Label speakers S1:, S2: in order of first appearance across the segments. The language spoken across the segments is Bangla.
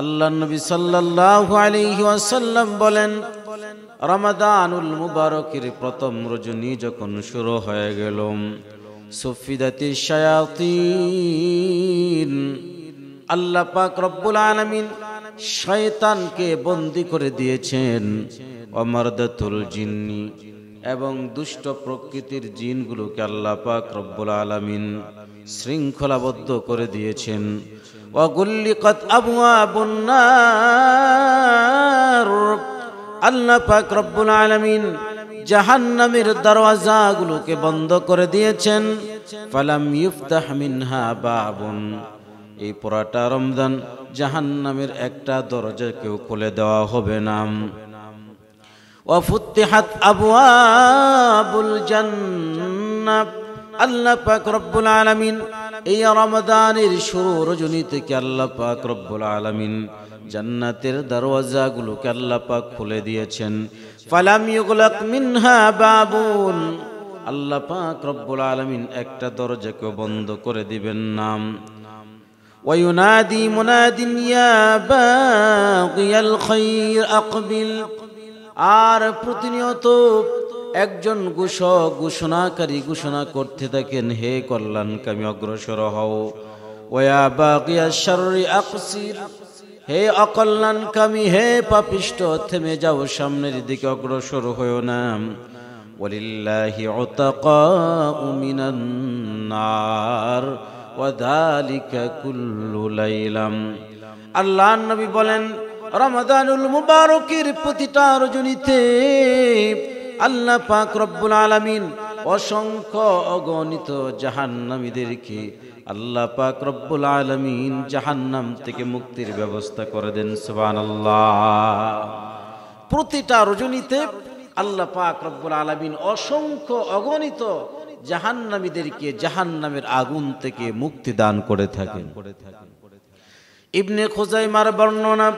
S1: আল্লাহ নবী সাল্লাল্লাহু আলাইহি ওয়াসাল্লাম বলেন রমাদানুল মুবারকের প্রথম রজনী যখন শুরু হয়ে গেল সুফিদাতি শায়াতিন আল্লাহ পাক রব্বুল আলামিন শয়তানকে বন্দি করে দিয়েছেন অমরদাতুল জিন্নি এবং দুষ্ট প্রকৃতির জিনগুলোকে আল্লাহ পাক রব্বুল আলামিন শৃঙ্খলাবদ্ধ করে দিয়েছেন وغلقت أبواب النار আল্লাহ পাক রব্বুল আলমিন জাহান্নামের দরওয়াজাগুলোকে বন্ধ করে দিয়েছেন ফালাম ইফতাহ মিনহা বাবুন এই পোড়াটা রমজান জাহান্নামের একটা দরজা কেউ খুলে দেওয়া হবে না ওয়াফুত্তিহাত আবওয়াবুল জান্নাত আল্লাহ পাক রব্বুল আলামিন এই রমদানের শুরু রজনী থেকে আল্লাহ পাক রব্বুল আলমিন জান্নাতের দরওয়াজাগুলোকে আল্লাহ পাক খুলে দিয়েছেন ফালাম ইউগলাক মিনহা বাবুন আল্লাহ পাক রব্বুল আলমিন একটা দরজাকে বন্ধ করে দিবেন নাম وينادي مناد يا باقي আর প্রতিনিয়ত একজন ঘুষ ঘোষণাকারী ঘোষণা করতে থাকেন হে কল্যাণকামী অগ্রসর হও ওয়া বাকিয়া শাররি আকসির হে অকল্যাণকামী হে পাপিষ্ট থেমে যাও সামনের দিকে অগ্রসর হয়েও না ওলিল্লাহি মিনান নার ওয়াদালিকা কুল্লু লাইলাম আল্লাহ নবী বলেন রমাদানুল মুবারকের প্রতিটা রজনীতে আল্লাহ পাক রব্বুল আলমিন অসংখ্য অগণিত জাহান্নামীদেরকে আল্লাহ পাক রব্বুল আলমিন জাহান্নাম থেকে মুক্তির ব্যবস্থা করে দেন সুবান আল্লাহ প্রতিটা রজনীতে আল্লাহ পাক রব্বুল আলমিন অসংখ্য অগণিত জাহান্নামীদেরকে জাহান্নামের আগুন থেকে মুক্তি দান করে থাকেন ইবনে খোজাইমার বর্ণনা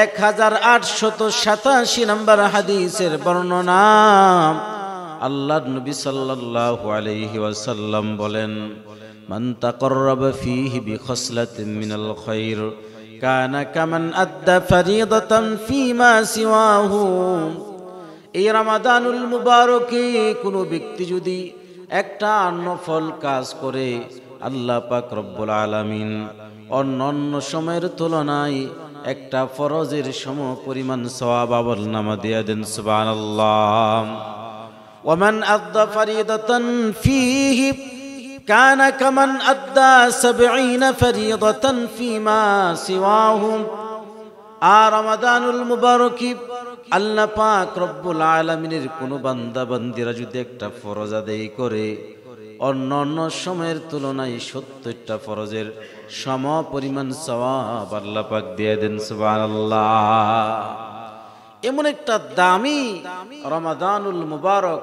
S1: এক হাজার আটশত সাতাশি নম্বর হাদিসের বর্ণনাম আল্লাহ নবী সাল্লাল্লাহু আলাইহি ওয়াসাল্লাম বলেন মান তাকাররাব ফীহি বিখসলাতিন মিনাল খায়র কানা কামান আদ্দা ফরিদাতান ফীমা সিওয়াহু এই রমাদানুল মুবারকে কোন ব্যক্তি যদি একটা নফল কাজ করে আল্লাহ পাক রব্বুল আলামিন অন্য অন্য সময়ের তুলনায় একটা ফরজের সম পরিমাণ সওয়াব আমল নামা দিয়া দেন সুবহানাল্লাহ ওমান আদা ফারিদাতান ফিহি كان كمن أدى سبعين فريضة فيما سواهم আর রমাদানুল মুবারক আল্লাহ পাক রব্বুল আলামিনের কোন বান্দা বান্দিরা যদি একটা ফরজ আদায় করে অন্য অন্য সময়ের তুলনায় সত্তরটা ফরজের সম পরিমাণ সবাব আল্লাহ পাক দিয়ে দেন সুবহানাল্লাহ এমন একটা দামি রমাদানুল মুবারক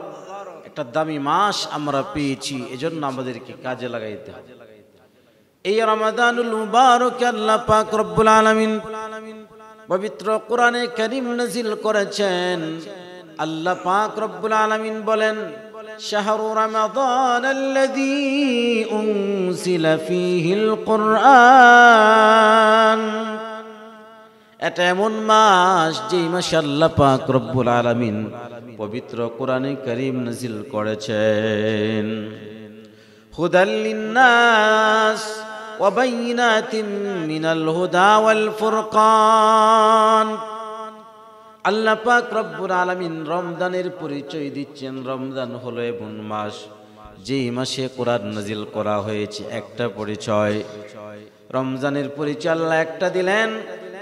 S1: একটা দামি মাস আমরা পেয়েছি এজন্য আমাদেরকে কাজে লাগাইতে হবে এই রমাদানুল মুবারক আল্লাহ পাক রব্বুল আলামিন পবিত্র কোরআনে কারীম নাজিল করেছেন আল্লাহ পাক রব্বুল আলামিন বলেন شهر رمضان الذي أنزل فيه القرآن এটা এমন মাস যেই মাসে আল্লাহ পাক রব্বুল আলামিন পবিত্র কোরআনে করিম নাজিল করেছেন হুদাল লিন্নাস ওয়া বাইনাতিন মিনাল হুদা ওয়াল ফুরকান আল্লাহ পাক রব্বুর আলমিন রমজানের পরিচয় দিচ্ছেন রমজান হলো এমন মাস যে মাসে কোরআন নাজিল করা হয়েছে একটা পরিচয় রমজানের পরিচয় আল্লাহ একটা দিলেন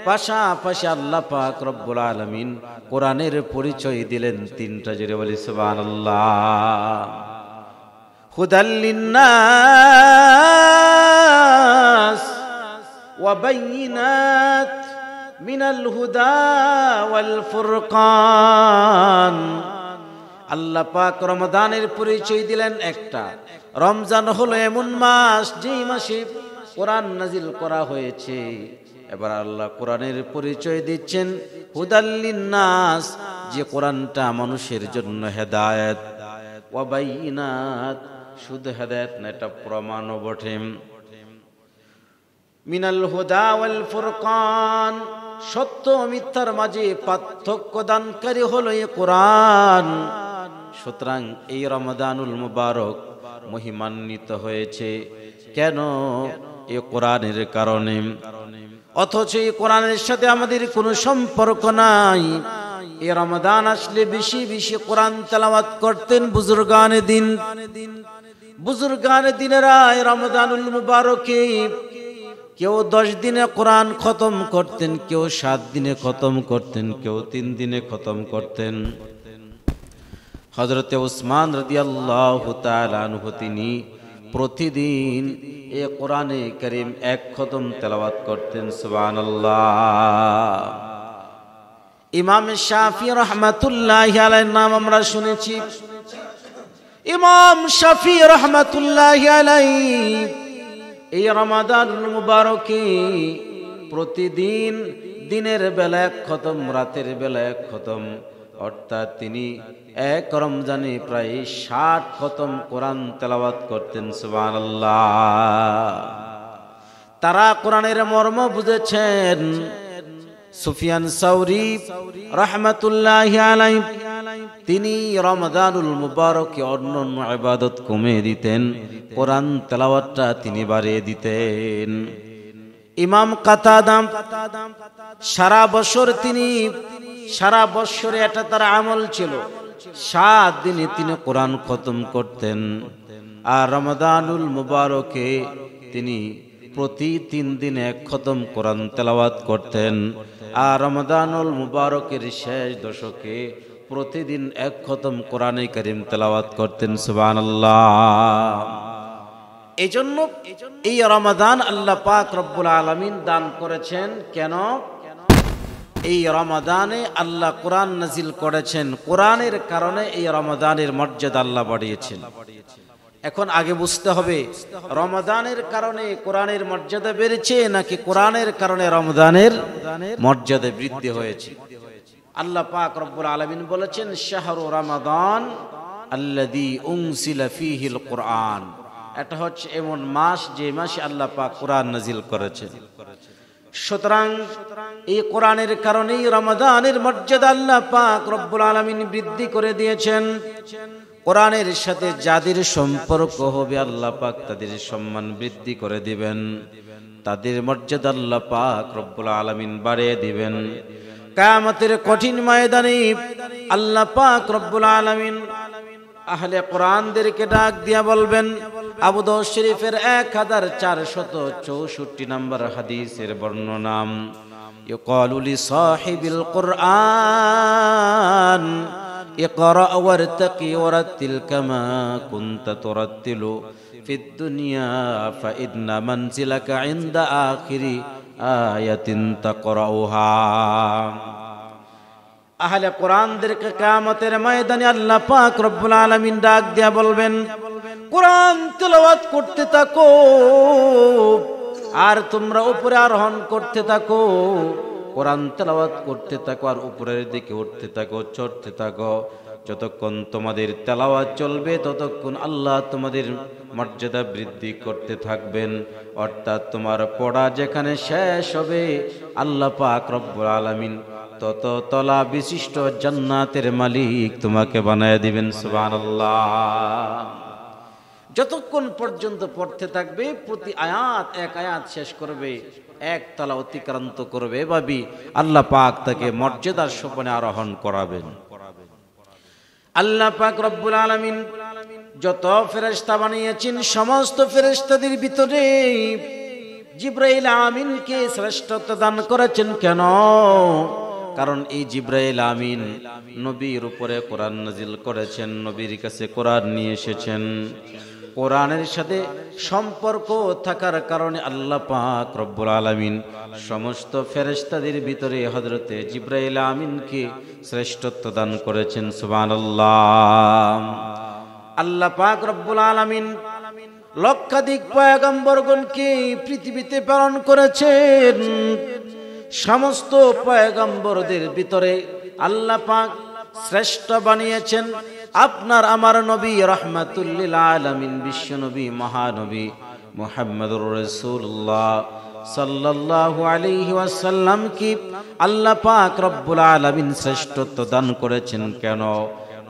S1: পাশাপাশি আল্লাহ পাক রব্বুল আলমিন কোরআনের পরিচয় দিলেন তিনটা জুড়ে বলি সুবান আল্লাহ হুদাল্লিন্নাস ওয়াবাইনাত মিনাল হুদা ওয়াল আল্লাহ পাক রমদানের পরিচয় দিলেন একটা রমজান হলো এমন মাস যেই মাসে কোরআন নাজিল করা হয়েছে এবার আল্লাহ কোরআনের পরিচয় দিচ্ছেন হুদাল্লিন নাস যে কোরআনটা মানুষের জন্য হেদায়েত শুধু হেদায়েত না এটা প্রমাণ বটে মিনাল হুদা ওয়াল ফুরকান সত্য মিথ্যার মাঝে পার্থক্য দানকারী হলো এ কোরআন সুতরাং এই রমাদানুল মুবারক মহিমান্বিত হয়েছে কেন এ কোরআনের কারণে অথচ এই কোরআনের সাথে আমাদের কোনো সম্পর্ক নাই এ রমাদান আসলে বেশি বেশি কোরআন তেলাওয়াত করতেন বুজুর্গানে দিন বুজুরগানে দিনেরা রমাদানুল মুবারকে কেউ দশ দিনে কোরআন খতম করতেন কেউ সাত দিনে খতম করতেন কেউ তিন দিনে খতম করতেন হজরতে উসমান রদিয়াল্লাহ তিনি প্রতিদিন এ কোরআনে করিম এক খতম তেলাবাত করতেন সুবান ইমাম শাফি রহমতুল্লাহ আলাইহির নাম আমরা শুনেছি ইমাম শাফি রহমতুল্লাহ আলাইহি এই রমাদান মুবারকে প্রতিদিন দিনের বেলা এক খতম রাতের বেলা এক খতম অর্থাৎ তিনি এক রমজানে প্রায় ষাট খতম কোরআন তেলাওয়াত করতেন সুবান তারা কোরআনের মর্ম বুঝেছেন সুফিয়ান সৌরি রহমতুল্লাহ আলাই তিনি রমজানুল মুবারকে অন্য অন্য আবাদত কমিয়ে দিতেন কোরআন তেলাওয়াতটা তিনি বাড়িয়ে দিতেন ইমাম কাতাদাম সারা বছর তিনি সারা বছরে এটা তার আমল ছিল সাত দিনে তিনি কোরআন খতম করতেন আর রমদানুল মুবারকে তিনি প্রতি তিন দিনে খতম কোরআন তেলাওয়াত করতেন আর রমদানুল মুবারকের শেষ দশকে প্রতিদিন এক খতম কোরআনে করিম তেলাওয়াত করতেন সুবান এই জন্য এই রমাদান আল্লাহ পাক রব্বুল আলমিন দান করেছেন কেন এই রমাদানে আল্লাহ কোরআন নাজিল করেছেন কোরআনের কারণে এই রমাদানের মর্যাদা আল্লাহ বাড়িয়েছেন এখন আগে বুঝতে হবে রমাদানের কারণে কোরআনের মর্যাদা বেড়েছে নাকি কোরআনের কারণে রমাদানের মর্যাদা বৃদ্ধি হয়েছে আল্লাহ পাক রব্বুল আলমিন বলেছেন শাহরু রামাদান আল্লাদি উংসিলা ফিহিল কোরআন এটা হচ্ছে এমন মাস যে মাসে আল্লাহ পাক কোরআন নাজিল করেছেন সুতরাং এই কোরআনের কারণেই রমাদানের মর্যাদা আল্লাহ পাক রব্বুল আলমিন বৃদ্ধি করে দিয়েছেন কোরআনের সাথে যাদের সম্পর্ক হবে আল্লাহ পাক তাদের সম্মান বৃদ্ধি করে দিবেন তাদের মর্যাদা আল্লাহ পাক রব্বুল আলমিন বাড়িয়ে দিবেন কায়ামতের কঠিন ময়দানে আল্লাহ পাক রব্বুল আলমিন আহলে কোরআনদেরকে ডাক দিয়া বলবেন আবুদ শরীফের এক হাজার চারশত চৌষট্টি নম্বর হাদিসের বর্ণনাম ইউকালুলি সাহিবিল কোরআন اقرأ وارتقي ورتل كما كنت ترتل في الدنيا فإن منزلك عند آخر آية تقرأها আহলে কোরআনদেরকে কামতের ময়দানে আল্লাহ পাক রব্বুল আলামিন ডাক দিয়া বলবেন কোরআন তেলাওয়াত করতে থাকো আর তোমরা উপরে আরোহণ করতে থাকো কোরআন তেলাওয়াত করতে থাকো আর উপরের দিকে উঠতে থাকো চড়তে থাকো যতক্ষণ তোমাদের তেলাওয়া চলবে ততক্ষণ আল্লাহ তোমাদের মর্যাদা বৃদ্ধি করতে থাকবেন অর্থাৎ তোমার পড়া যেখানে শেষ হবে আল্লাহ পাক রব্বুল আলমিন তত তলা বিশিষ্ট জান্নাতের মালিক তোমাকে বানায় দিবেন সুবান যতক্ষণ পর্যন্ত পড়তে থাকবে প্রতি আয়াত এক আয়াত শেষ করবে এক তলা অতিক্রান্ত করবে এভাবেই আল্লাহ পাক তাকে মর্যাদার সোপনে আরোহণ করাবেন আল্লাহ পাক রব্বুল আলমিন যত ফেরেস্তা বানিয়েছেন সমস্ত ফেরেস্তাদের ভিতরে জিব্রাইল আমিনকে শ্রেষ্ঠত্ব দান করেছেন কেন কারণ এই জিব্রাইল আমিন নবীর উপরে কোরআন নাজিল করেছেন নবীর কাছে কোরআন নিয়ে এসেছেন কোরআনের সাথে সম্পর্ক থাকার কারণে আল্লাহ পাক রব্বুল আলমিন সমস্ত ফেরেস্তাদের ভিতরে হজরতে জিব্রাইল আমিনকে শ্রেষ্ঠত্ব দান করেছেন সুবান আল্লাহ পাক রব্বুল আলমিন লক্ষাধিক পয়গম্বরগণকে পৃথিবীতে পালন করেছেন সমস্ত পয়াগম্বরদের ভিতরে আল্লাহ পাক শ্রেষ্ঠ বানিয়েছেন আপনার আমার নবী রহমাতুল্লিল আলমিন বিশ্ব নবী মহানবী মোহাম্মদুর রসুল্লাহ সাল্লাহ আলী ওয়াসাল্লাম কি আল্লাহ পাক রব্বুল আলমিন শ্রেষ্ঠত্ব দান করেছেন কেন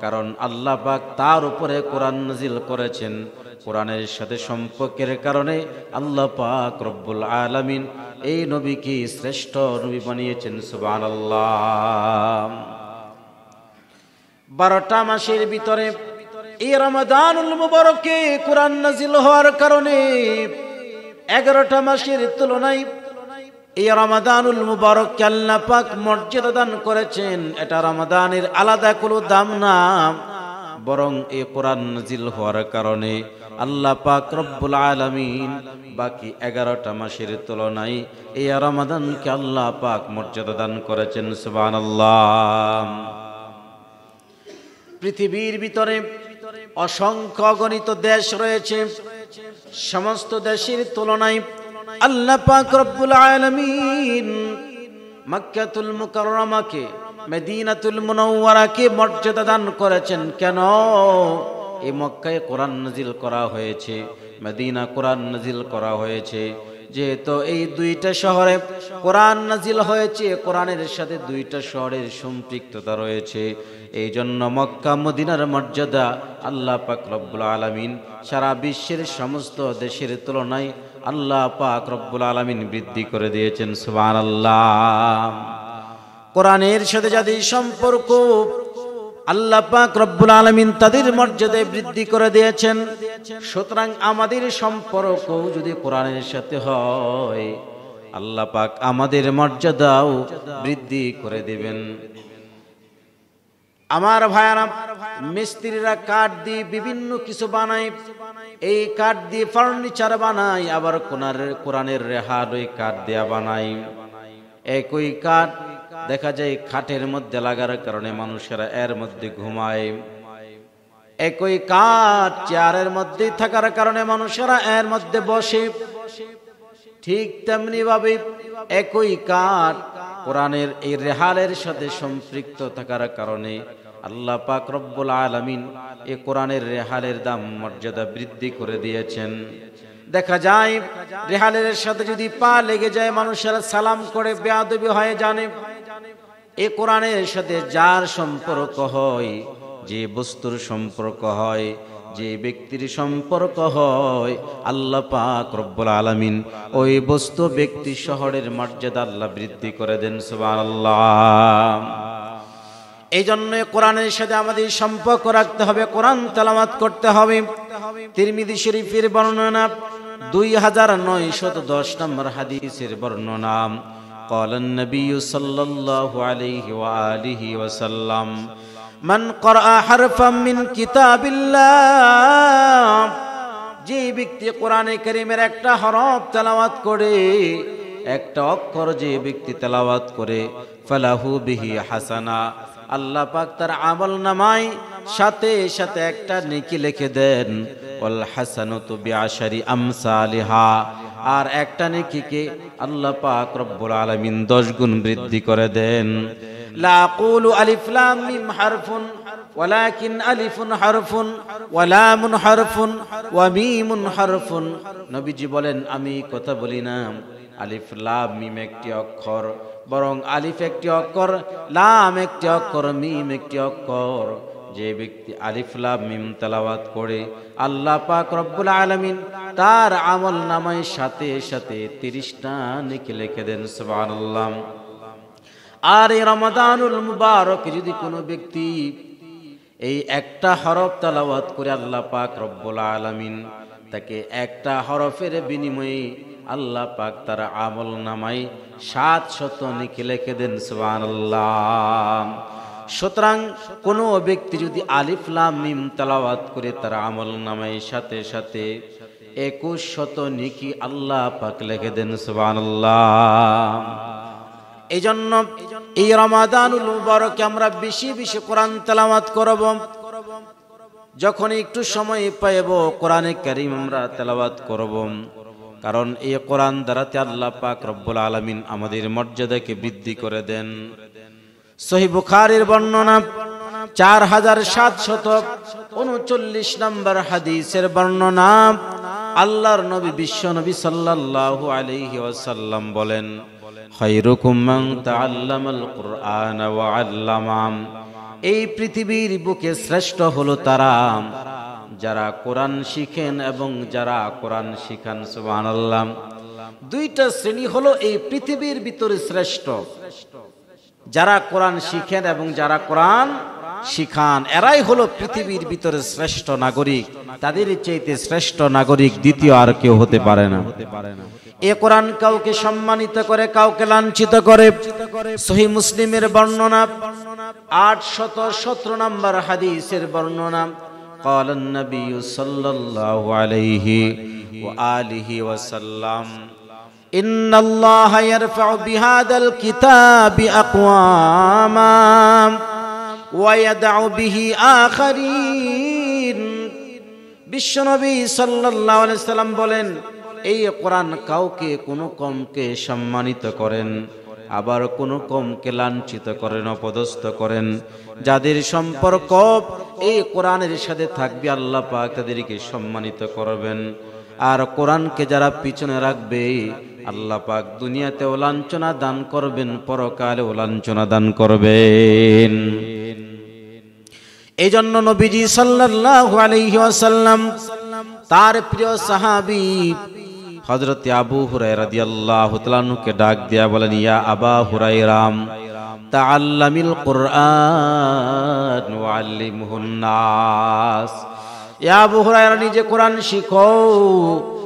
S1: কারণ আল্লাহ পাক তার উপরে কোরআন নাজিল করেছেন কোরআনের সাথে সম্পর্কের কারণে আল্লাহ পাক রব্বুল আলমিন এই নবীকে শ্রেষ্ঠ নবী বানিয়েছেন সুবান আল্লাহ বারোটা মাসের ভিতরে এই রমাদানুল মুবারকে কোরআন নাজিল হওয়ার কারণে এগারোটা মাসের তুলনায় এই রমাদানুল মুবারক আল্লাহ পাক মর্যাদা দান করেছেন এটা রমাদানের আলাদা কোনো দাম না বরং এ কোরআন নাজিল হওয়ার কারণে আল্লাহ পাক রব্বুল আলামিন বাকি এগারোটা মাসের তুলনায় এই রমাদানকে আল্লাহ পাক মর্যাদা দান করেছেন সুবহানাল্লাহ পৃথিবীর ভিতরে অসংখ্য গণিত দেশ রয়েছে সমস্ত দেশের তুলনায় আল্লাহ পাক রব্বুল আলামিন মক্কাতুল মুকাররমাকে মদিনাতুল মুনাওয়ারাকে মর্যাদা দান করেছেন কেন এই মক্কায় কোরআন নাজিল করা হয়েছে মদিনা কোরআন নাজিল করা হয়েছে যেহেতু এই দুইটা শহরে কোরআন নাজিল হয়েছে কোরআনের সাথে দুইটা শহরের সম্পৃক্ততা রয়েছে এই জন্য মক্কা মদিনার মর্যাদা আল্লাহ পাক রব্বুল আলমিন সারা বিশ্বের সমস্ত দেশের তুলনায় আল্লাহ পাক রব্বুল আলমিন বৃদ্ধি করে দিয়েছেন সুবান আল্লাহ কোরআনের সাথে যাদের সম্পর্ক আল্লাহ পাক রব্বুল আলমিন তাদের মর্যাদায় বৃদ্ধি করে দিয়েছেন সুতরাং আমাদের সম্পর্ক যদি কোরআনের সাথে হয় আল্লাহ পাক আমাদের মর্যাদাও বৃদ্ধি করে দেবেন আমার ভাইয়ারা মিস্ত্রিরা কাঠ দিয়ে বিভিন্ন কিছু বানায় এই কাঠ দিয়ে ফার্নিচার বানায় আবার কোরআনের রেহার ওই কাঠ দেয়া বানায় একই কাঠ দেখা যায় খাটের মধ্যে লাগার কারণে মানুষেরা এর মধ্যে ঘুমায় একই কাঠ চেয়ারের মধ্যে থাকার কারণে মানুষেরা এর মধ্যে বসে ঠিক তেমনি ভাবে একই কাঠ কোরআনের এই রেহালের সাথে সম্পৃক্ত থাকার কারণে আল্লাহ পাক রব্বুল আলমিন এ কোরআনের রেহালের দাম মর্যাদা বৃদ্ধি করে দিয়েছেন দেখা যায় রেহালের সাথে যদি পা লেগে যায় মানুষেরা সালাম করে বেয়াদবি হয়ে জানে এ কোরআনের সাথে যার সম্পর্ক হয় যে বস্তুর সম্পর্ক হয় যে ব্যক্তির সম্পর্ক হয় আল্লাহ পাক রব্বুল আলমিন ওই বস্তু ব্যক্তি শহরের মর্যাদা আল্লাহ বৃদ্ধি করে দেন সুবাহ এই জন্য কোরআনের সাথে আমাদের সম্পর্ক রাখতে হবে কোরআন তালামাত করতে হবে তিরমিদি শরীফের বর্ণনা দুই হাজার নয়শত দশ নম্বর হাদিসের বর্ণনা قال النبي صلى الله عليه وآله وسلم من قرأ حرفا من كتاب الله যে ব্যক্তি কোরআনে করিমের একটা হরফ তেলাওয়াত করে একটা অক্ষর যে ব্যক্তি তেলাওয়াত করে ফালাহু বিহি হাসানা আল্লাহ পাক তার আমল নামায় সাথে সাথে একটা নেকি লিখে দেন ওয়াল হাসানু তু বিআশারি আমসালিহা আর একটা কে আল্লাহ পাক রব্বুল আলামিন 10 গুণ বৃদ্ধি করে দেন লা কুলু আলিফ লাম মিম হারফুন হারফুন ওয়া লামুন হারফুন ওয়া মিমুন হারফুন নবীজি বলেন আমি কথা বলি না আলিফ লাম মিম একটি অক্ষর বরং আলিফ একটি অক্ষর লাম একটি অক্ষর মিম একটি অক্ষর যে ব্যক্তি আলিফলা মিম তালাবাদ করে আল্লাহ পাক রব্বুল আলমিন তার আমল নামায় সাথে সাথে তিরিশটা নিকে লেখে দেন সুবাহ আর এই রমাদানুল মুবারক যদি কোনো ব্যক্তি এই একটা হরফ তালাওয়াত করে আল্লাহ পাক রব্বুল আলমিন তাকে একটা হরফের বিনিময়ে আল্লাহ পাক তার আমল নামাই সাত শত নিকে লেখে দেন সুবাহ সুতরাং কোনো ব্যক্তি যদি আলিফলাম মিম তালাবাত করে তার আমল নামের সাথে সাথে একুশ শত নিকি আল্লাহ পাক লেখে দেন সুবান এই জন্য এই রমাদানুল মুবারক আমরা বেশি বেশি কোরআন তেলাওয়াত করব যখন একটু সময় পাইব কোরআনে কারিম আমরা তেলাওয়াত করব কারণ এই কোরআন দ্বারাতে আল্লাহ পাক রব্বুল আলমিন আমাদের মর্যাদাকে বৃদ্ধি করে দেন সহি বুখারির বর্ণনা চার হাজার সাত শত উনচল্লিশ নম্বর হাদিসের বর্ণনা আল্লাহর নবী বিশ্ব নবী সাল্লাল্লাহু আলাইহি আসাল্লাম বলেন এই পৃথিবীর বুকে শ্রেষ্ঠ হলো তারা যারা কোরআন শিখেন এবং যারা কোরআন শিখান সুবহানাল্লাহ দুইটা শ্রেণী হলো এই পৃথিবীর ভিতরে শ্রেষ্ঠ যারা কোরআন শিখেন এবং যারা কোরআন শিখান এরাই হলো পৃথিবীর ভিতরে শ্রেষ্ঠ নাগরিক তাদের চাইতে শ্রেষ্ঠ নাগরিক দ্বিতীয় আর কেউ হতে পারে না এ কোরআন কাউকে সম্মানিত করে কাউকে লাঞ্ছিত করে সহি মুসলিমের বর্ণনা আট শত সতেরো নম্বর হাদিসের বর্ণনা قال النبي صلى الله عليه وآله وسلم ان الله يرفع بهذا الكتاب اقواما ويدع به اخرين বিশ্বনবী সাল্লাল্লাহু আলাইহি সাল্লাম বলেন এই কোরআন কাউকে কোনো কমকে সম্মানিত করেন আবার কোনো কমকে লাঞ্ছিত করেন অপদস্থ করেন যাদের সম্পর্ক এই কোরআনের সাথে থাকবে আল্লাহ পাক তাদেরকে সম্মানিত করবেন আর কোরআনকে যারা পিছনে রাখবে আল্লাহ পাক দুনিয়াতে লাঞ্ছনা দান করবেন পরকালে লাঞ্ছনা দান করবেন এই জন্য নবীজি সাল্লাল্লাহু আলাইহি ওয়াসাল্লাম তার প্রিয় সাহাবী হযরত আবু হুরায়রা রাদিয়াল্লাহু তাআলাকে ডাক দিয়া বলেন ইয়া আবা হুরাইরাম তাআল্লামিল কুরআন ওয়া আল্লিমহুন নাস ইয়া আবু হুরায়রা নিজে কোরআন শিখো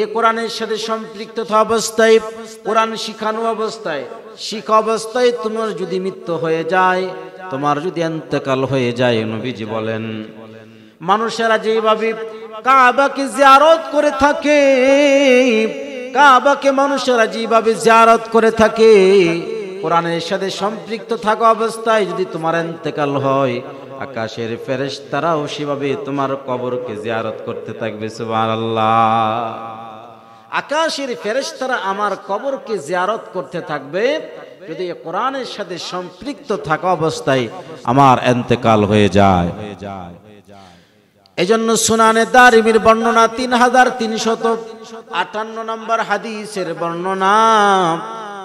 S1: এ কোরআনের সাথে সম্পৃক্ত অবস্থায় কোরআন শিখানো অবস্থায় শিখা অবস্থায় তোমার যদি মৃত্যু হয়ে যায় তোমার যদি অন্তকাল হয়ে যায় নবীজি বলেন মানুষেরা যেভাবে কাবাকে জিয়ারত করে থাকে কাবাকে মানুষেরা যেভাবে জিয়ারত করে থাকে কোরআনের সাথে সম্পৃক্ত থাকা অবস্থায় যদি তোমার অন্তকাল হয় আকাশের ফেরেশ তারাও সেভাবে তোমার কবরকে জিয়ারত করতে থাকবে সুবহানাল্লাহ আকাশের ফেরেস্তারা আমার কবরকে জিয়ারত করতে থাকবে যদি কোরআনের সাথে সম্পৃক্ত থাকা অবস্থায় আমার এন্তেকাল হয়ে যায় হয়ে যায় এই এজন্য সুনানে দারিমির বর্ণনা তিন হাজার তিনশত আটান্ন নম্বর হাদিসের বর্ণনা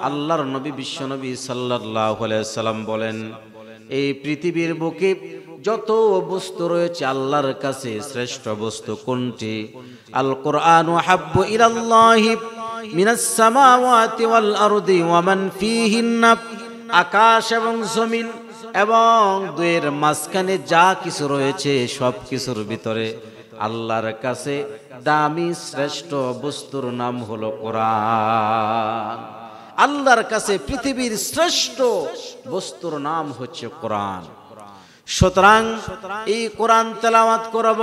S1: আল্লাহর নবী বিশ্ব নবী সাল্লাহ সাল্লাম বলেন এই পৃথিবীর বুকে যত বস্তু রয়েছে আল্লাহর কাছে শ্রেষ্ঠ বস্তু কোনটি আল কোরআন হাব্বু ইলাল্লাহি মিনাস সামাওয়াতি ওয়াল আরদি ওয়া মান ফীহিন্না আকাশ এবং জমিন এবং দুয়ের মাঝখানে যা কিছু রয়েছে সব কিছুর ভিতরে আল্লাহর কাছে দামি শ্রেষ্ঠ বস্তুর নাম হলো কোরআন আল্লাহর কাছে পৃথিবীর শ্রেষ্ঠ বস্তুর নাম হচ্ছে কোরআন সুতরাং এই কোরআন তেলাওয়াত করব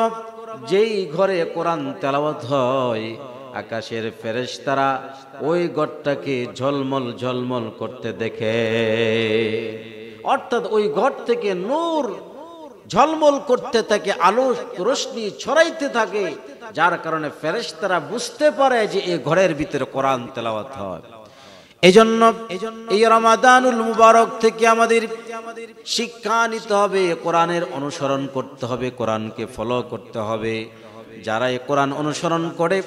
S1: যেই ঘরে কোরআন তেলাওয়াত হয় আকাশের ফেরেশতারা ওই ঘরটাকে ঝলমল ঝলমল করতে দেখে অর্থাৎ ওই ঘর থেকে নূর ঝলমল করতে থাকে আলো রোশনি ছড়াইতে থাকে যার কারণে ফেরেশতারা বুঝতে পারে যে এই ঘরের ভিতরে কোরআন তেলাওয়াত হয় এজন্য এই রমাদানুল মুবারক থেকে আমাদের শিক্ষা নিতে হবে কোরআনের অনুসরণ করতে হবে কোরআনকে ফলো করতে হবে যারা এ কোরআন অনুসরণ করে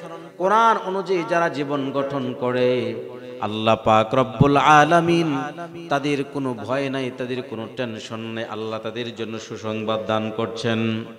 S1: কোরআন অনুযায়ী যারা জীবন গঠন করে আল্লাহ পাক রব্বুল আলামিন তাদের কোনো ভয় নাই তাদের কোনো টেনশন নেই আল্লাহ তাদের জন্য সুসংবাদ দান করছেন